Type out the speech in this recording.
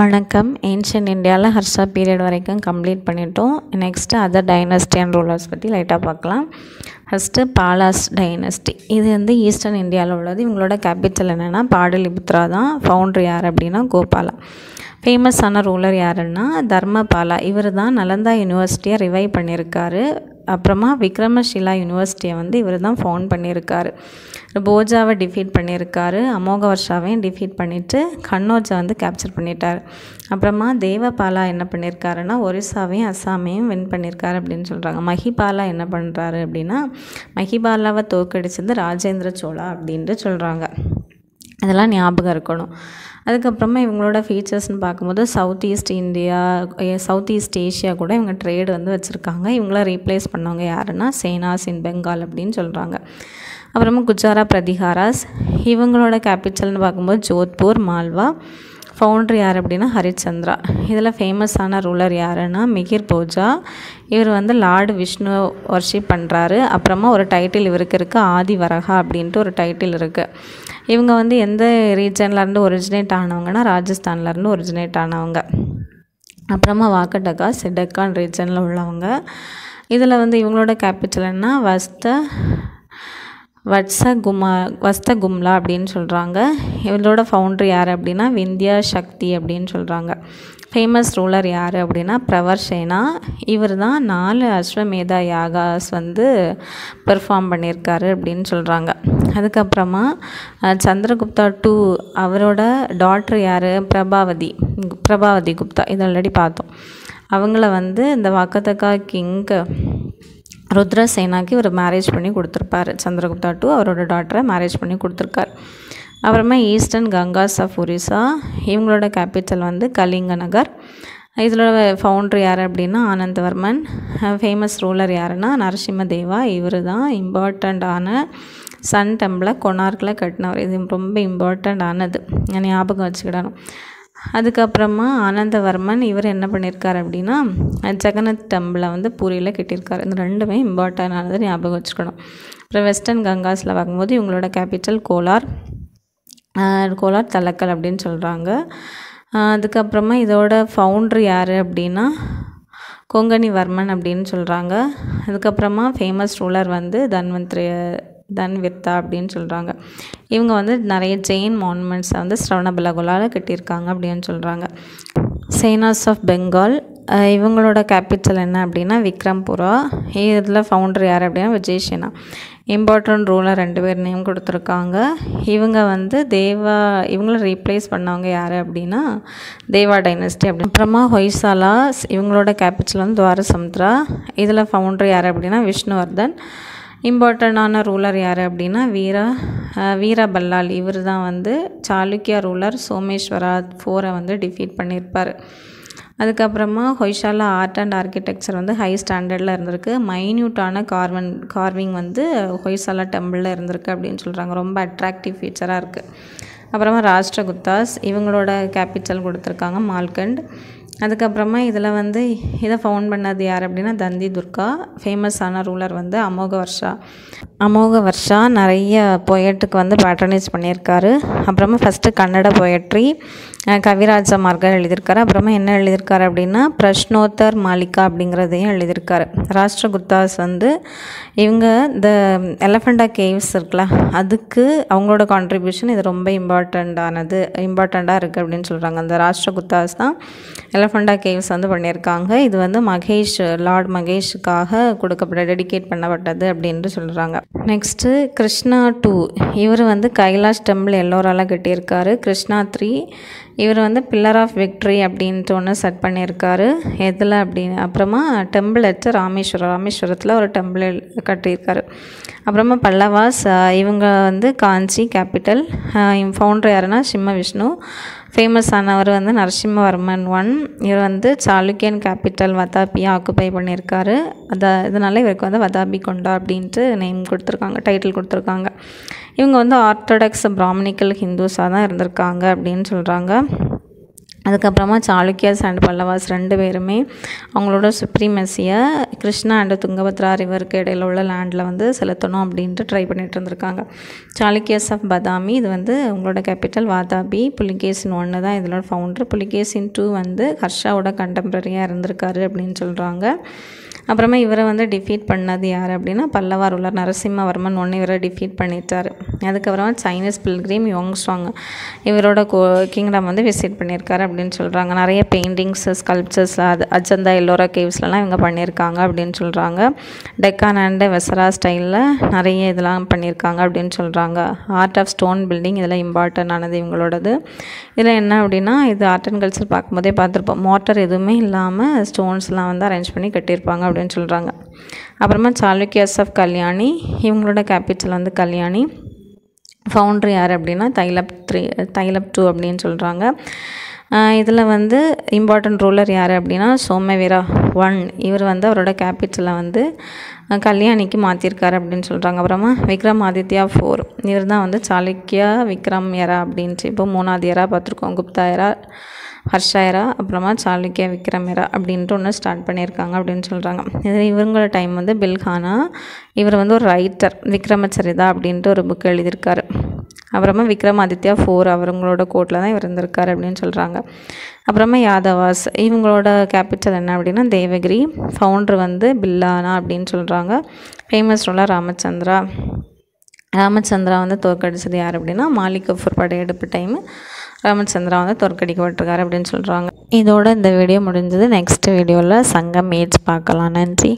வணக்கம் ஏன்ஷியன் இந்தியாவில் ஹர்ஷா பீரியட் வரைக்கும் கம்ப்ளீட் பண்ணிட்டோம் next other dynasty and rulers பற்றி லைட்டாக பார்க்கலாம் ஃபஸ்ட்டு பாலாஸ் டைனஸ்டி இது வந்து ஈஸ்டர்ன் இந்தியாவில் உள்ளது இவங்களோட கேபிட்டல் என்னென்னா பாடலிபுத்ரா தான் ஃபவுண்ட்ரி யார் அப்படின்னா கோபாலா ஃபேமஸான ரூலர் யாருன்னா தர்மபாலா இவர் தான் நலந்தா யூனிவர்சிட்டியை ரிவைவ் பண்ணியிருக்காரு அப்புறமா விக்ரமஷிலா யூனிவர்சிட்டியை வந்து இவர் தான் ஃபோன் பண்ணியிருக்காரு போஜாவை டிஃபீட் பண்ணியிருக்காரு அமோக வருஷாவையும் டிஃபீட் பண்ணிவிட்டு கண்ணோஜை வந்து கேப்சர் பண்ணிட்டார் அப்புறமா தேவபாலா என்ன பண்ணியிருக்காருன்னா ஒரிசாவையும் அஸ்ஸாமையும் வின் பண்ணியிருக்காரு அப்படின்னு சொல்கிறாங்க மஹிபாலா என்ன பண்ணுறாரு அப்படின்னா மஹிபாலாவை தோற்கடிச்சது ராஜேந்திர சோழா அப்படின்ட்டு சொல்கிறாங்க அதெல்லாம் ஞாபகம் இருக்கணும் அதுக்கப்புறமா இவங்களோட ஃபீச்சர்ஸ்னு பார்க்கும்போது south east India south east Asia கூட இவங்க ட்ரேடு வந்து வச்சுருக்காங்க இவங்களாம் ரீப்ளேஸ் பண்ணவங்க யாருன்னா சேனாஸ் இன் பெங்கால் அப்படின்னு சொல்கிறாங்க அப்புறமா குஜாரா பிரதிகாராஸ் இவங்களோட கேபிட்டல்னு பார்க்கும்போது ஜோத்பூர் மால்வா ஃபவுண்டர் யார் அப்படின்னா ஹரிச்சந்திரா இதில் ஃபேமஸான ரூலர் யாருன்னா மிகிர் போஜா இவர் வந்து லார்டு விஷ்ணு ஒர்ஷிப் பண்ணுறாரு அப்புறமா ஒரு டைட்டில் இவருக்கு இருக்குது ஆதி வரகா அப்படின்ட்டு ஒரு டைட்டில் இருக்குது இவங்க வந்து எந்த ரீஜன்லேருந்து ஒரிஜினேட் ஆனவங்கன்னா ராஜஸ்தான்லேருந்து ஒரிஜினேட் ஆனவங்க அப்புறமா வாக்கடகா சிடக்கான் ரீஜனில் உள்ளவங்க இதில் வந்து இவங்களோட கேபிட்டல் என்ன வஸ்த வட்ச குமா வஸ்தகும்லா அப்படின்னு சொல்கிறாங்க இவரோட ஃபவுண்டர் யார் அப்படின்னா விந்தியா சக்தி அப்படின்னு சொல்கிறாங்க ஃபேமஸ் ரூலர் யார் அப்படின்னா பிரவர் சேனா இவர் தான் நாலு அஸ்வமேதா யாகாஸ் வந்து பெர்ஃபார்ம் பண்ணியிருக்காரு அப்படின்னு சொல்கிறாங்க அதுக்கப்புறமா சந்திரகுப்தா டூ அவரோட டாக்டர் யார் பிரபாவதி பிரபாவதி குப்தா இது ஆல்ரெடி பார்த்தோம் அவங்கள வந்து இந்த வாக்கத்தக்கா கிங்கு ருத்ர சேனாக்கு இவர் மேரேஜ் பண்ணி கொடுத்துருப்பார் சந்திரகுப்தா டூ அவரோட டாட்டரை மேரேஜ் பண்ணி கொடுத்துருக்கார் அப்புறமா ஈஸ்டர்ன் கங்காஸ் ஆஃப் ஒரிசா இவங்களோட கேபிட்டல் வந்து கலிங்க நகர் இதோட ஃபவுண்டர் யார் அப்படின்னா ஆனந்தவர்மன் ஃபேமஸ் ரூலர் யாருன்னா நரசிம்மதேவா இவர் தான் இம்பார்ட்டண்ட்டான சன் டெம்பிளை கொனார்க்கில் கட்டினவர் இது ரொம்ப இம்பார்ட்டண்ட் ஆனது ஞாபகம் வச்சுக்கிடணும் அதுக்கப்புறமா ஆனந்தவர்மன் இவர் என்ன பண்ணியிருக்கார் அப்படின்னா ஜெகநாத் டம்பில் வந்து பூரியில் கட்டியிருக்காரு இந்த ரெண்டுமே ஆனது ஞாபகம் வச்சுக்கணும் அப்புறம் வெஸ்டர்ன் கங்காஸில் பார்க்கும்போது இவங்களோட கேபிட்டல் கோலார் கோலார் தலக்கல் அப்படின்னு சொல்கிறாங்க அதுக்கப்புறமா இதோட ஃபவுண்ட்ரு யார் அப்படின்னா கொங்கனிவர்மன் அப்படின்னு சொல்கிறாங்க அதுக்கப்புறமா ஃபேமஸ் ரூலர் வந்து தன்வந்திரி தன் வித்தா அப்படின்னு சொல்கிறாங்க இவங்க வந்து நிறைய ஜெயின் மான்மெண்ட்ஸை வந்து ஸ்ரவணபலகுலால் கட்டியிருக்காங்க அப்படின்னு சொல்கிறாங்க சேனாஸ் ஆஃப் பெங்கால் இவங்களோட கேபிட்டல் என்ன அப்படின்னா விக்ரம்புரா இதில் ஃபவுண்டர் யார் அப்படின்னா விஜய் இம்பார்ட்டன்ட் ரூலாக ரெண்டு பேர் நேம் கொடுத்துருக்காங்க இவங்க வந்து தேவா இவங்கள ரீப்ளேஸ் பண்ணவங்க யார் அப்படின்னா தேவா டைனஸ்டி அப்படி அப்புறமா ஹொய்சாலாஸ் இவங்களோட கேபிட்டல் வந்து துவாரசமுத்ரா இதில் ஃபவுண்டர் யார் அப்படின்னா விஷ்ணுவர்தன் இம்பார்ட்டண்டான ரூலர் யார் அப்படின்னா வீரா வீரபல்லால் இவர் தான் வந்து சாளுக்கிய ரூலர் சோமேஸ்வரா ஃபோரை வந்து டிஃபீட் பண்ணியிருப்பார் அதுக்கப்புறமா ஹொய்ஷாலா ஆர்ட் அண்ட் ஆர்கிடெக்சர் வந்து ஹை ஸ்டாண்டர்டில் இருந்திருக்கு மைன்யூட்டான கார்வன் கார்விங் வந்து ஹொய்ஷாலா டெம்பிளில் இருந்திருக்கு அப்படின்னு சொல்கிறாங்க ரொம்ப அட்ராக்டிவ் ஃபீச்சராக இருக்குது அப்புறமா ராஷ்டிரகுப்தாஸ் இவங்களோட கேபிட்டல் கொடுத்துருக்காங்க மால்கண்ட் அதுக்கப்புறமா இதில் வந்து இதை ஃபவுண்ட் பண்ணது யார் அப்படின்னா தந்தி துர்கா ஃபேமஸான ரூலர் வந்து அமோக வர்ஷா அமோக வர்ஷா நிறைய பொயட்டுக்கு வந்து பேட்டர்னைஸ் பண்ணியிருக்காரு அப்புறமா first Kannada poetry Kavirajamarga எழுதியிருக்காரு அப்புறமா என்ன எழுதியிருக்காரு அப்படின்னா பிரஷ்னோத்தர் மாலிகா அப்படிங்கிறதையும் எழுதியிருக்காரு ராஷ்டிரகுப்தாஸ் வந்து இவங்க இந்த எலஃபண்டா கேவ்ஸ் இருக்குல்ல அதுக்கு அவங்களோட கான்ட்ரிபியூஷன் இது ரொம்ப இம்பார்ட்டண்ட்டானது இம்பார்ட்டண்ட்டாக இருக்குது அப்படின்னு சொல்கிறாங்க அந்த ராஷ்டிரகுப்தாஸ் தான் எலஃபண்டா கேவ்ஸ் வந்து பண்ணியிருக்காங்க இது வந்து மகேஷ் லார்ட் மகேஷுக்காக கொடுக்கப்பட்ட டெடிகேட் பண்ணப்பட்டது அப்படின்ட்டு சொல்கிறாங்க நெக்ஸ்ட்டு கிருஷ்ணா டூ இவர் வந்து கைலாஷ் டெம்பிள் எல்லோராலாம் கட்டியிருக்காரு கிருஷ்ணா த்ரீ இவர் வந்து பில்லர் ஆஃப் விக்ட்ரி அப்படின்ட்டு ஒன்று செட் பண்ணியிருக்காரு எதில் அப்படின்னு அப்புறமா டெம்பிள் எட்டு ராமேஸ்வரம் ராமேஸ்வரத்தில் ஒரு டெம்பிள் கட்டியிருக்காரு அப்புறமா பல்லவாஸ் இவங்க வந்து காஞ்சி கேபிட்டல் ஃபவுண்டர் யாருன்னா சிம்ம விஷ்ணு ஃபேமஸ் ஆனவர் வந்து நரசிம்மவர்மன் ஒன் இவர் வந்து சாளுக்கியன் கேபிட்டல் வதாபியாக ஆக்குப்பை பண்ணியிருக்காரு அதை இதனால் இவருக்கு வந்து வதாபி கொண்டா அப்படின்ட்டு நேம் கொடுத்துருக்காங்க டைட்டில் கொடுத்துருக்காங்க இவங்க வந்து ஆர்த்தடாக்ஸ் பிராமணிக்கல் ஹிந்துஸாக தான் இருந்திருக்காங்க அப்படின்னு சொல்கிறாங்க அதுக்கப்புறமா சாளுக்கியாஸ் அண்ட் பல்லவாஸ் ரெண்டு பேருமே அவங்களோட சுப்ரீமசியை கிருஷ்ணா அண்டு துங்கபத்ரா ரிவருக்கு இடையில உள்ள லேண்டில் வந்து செலுத்தணும் அப்படின்ட்டு ட்ரை பண்ணிகிட்டு இருந்திருக்காங்க சாளுக்கியாஸ் ஆஃப் பதாமி இது வந்து அவங்களோட கேபிட்டல் வாதாபி புலிகேசின் ஒன்று தான் இதோட ஃபவுண்டர் புலிகேசின் டூ வந்து ஹர்ஷாவோட கண்டெம்பரரியாக இருந்திருக்காரு அப்படின்னு சொல்கிறாங்க அப்புறமா இவரை வந்து டிஃபீட் பண்ணது யார் அப்படின்னா பல்லவார் உள்ள நரசிம்மவர்மன் ஒன்று இவரை டிஃபீட் பண்ணிட்டார் அதுக்கப்புறமா சைனஸ் யோங் யோங்ஸ்வாங் இவரோட கோ கிங்டம் வந்து விசிட் பண்ணியிருக்காரு அப்படின்னு சொல்கிறாங்க நிறைய பெயிண்டிங்ஸு ஸ்கல்ப்சர்ஸ் அது அஜந்தா எல்லோரா கேவ்ஸ்லலாம் இவங்க பண்ணியிருக்காங்க அப்படின்னு சொல்கிறாங்க டெக்கான் அண்ட் வெசரா ஸ்டைலில் நிறைய இதெல்லாம் பண்ணியிருக்காங்க அப்படின்னு சொல்கிறாங்க ஆர்ட் ஆஃப் ஸ்டோன் பில்டிங் இதில் இம்பார்ட்டன் ஆனது இவங்களோடது இதில் என்ன அப்படின்னா இது ஆர்ட் அண்ட் கல்ச்சர் பார்க்கும்போதே பார்த்துருப்போம் மோட்டர் எதுவுமே இல்லாமல் ஸ்டோன்ஸ்லாம் வந்து அரேஞ்ச் பண்ணி கட்டியிருப்பாங்க அப்படின்னு சொல்கிறாங்க அப்புறமா சாளுக்கியாஸ் ஆஃப் கல்யாணி இவங்களோட கேபிட்டல் வந்து கல்யாணி ஃபவுண்ட்ரி யார் அப்படின்னா தைலப் த்ரீ தைலப் டூ அப்படின்னு சொல்கிறாங்க இதில் வந்து இம்பார்ட்டண்ட் ரூலர் யார் அப்படின்னா சோமவீரா ஒன் இவர் வந்து அவரோட கேபிட்டலில் வந்து கல்யாணிக்கு மாற்றிருக்காரு அப்படின்னு சொல்கிறாங்க அப்புறமா விக்ரம் ஆதித்யா ஃபோர் இவர் தான் வந்து சாளுக்கியா விக்ரம் யரா அப்படின்ட்டு இப்போ மூணாவது யரா பார்த்துருக்கோம் குப்தா ஹர்ஷாயரா ஹர்ஷா அப்புறமா சாளுக்கியா விக்ரம் எரா அப்படின்ட்டு ஒன்று ஸ்டார்ட் பண்ணியிருக்காங்க அப்படின்னு சொல்கிறாங்க இது இவங்களோட டைம் வந்து பில்ஹானா இவர் வந்து ஒரு ரைட்டர் விக்ரமச்சரிதா அப்படின்ட்டு ஒரு புக் எழுதியிருக்காரு அப்புறமா விக்ரமாதித்யா ஃபோர் அவங்களோட கோட்டில் தான் இவர் இருந்திருக்கார் அப்படின்னு சொல்கிறாங்க அப்புறமா யாதவாஸ் இவங்களோட கேபிட்டல் என்ன அப்படின்னா தேவகிரி ஃபவுண்டர் வந்து பில்லானா அப்படின்னு சொல்கிறாங்க ஃபேமஸ் ரோலாக ராமச்சந்திரா ராமச்சந்திரா வந்து தோற்கடிச்சது யார் அப்படின்னா மாலிகஃபூர் படையெடுப்பு டைமு ராமச்சந்திரா வந்து தோற்கடிக்கப்பட்டிருக்காரு அப்படின்னு சொல்கிறாங்க இதோட இந்த வீடியோ முடிஞ்சது நெக்ஸ்ட் வீடியோவில் சங்கம் ஏஜ் பார்க்கலாம் நன்றி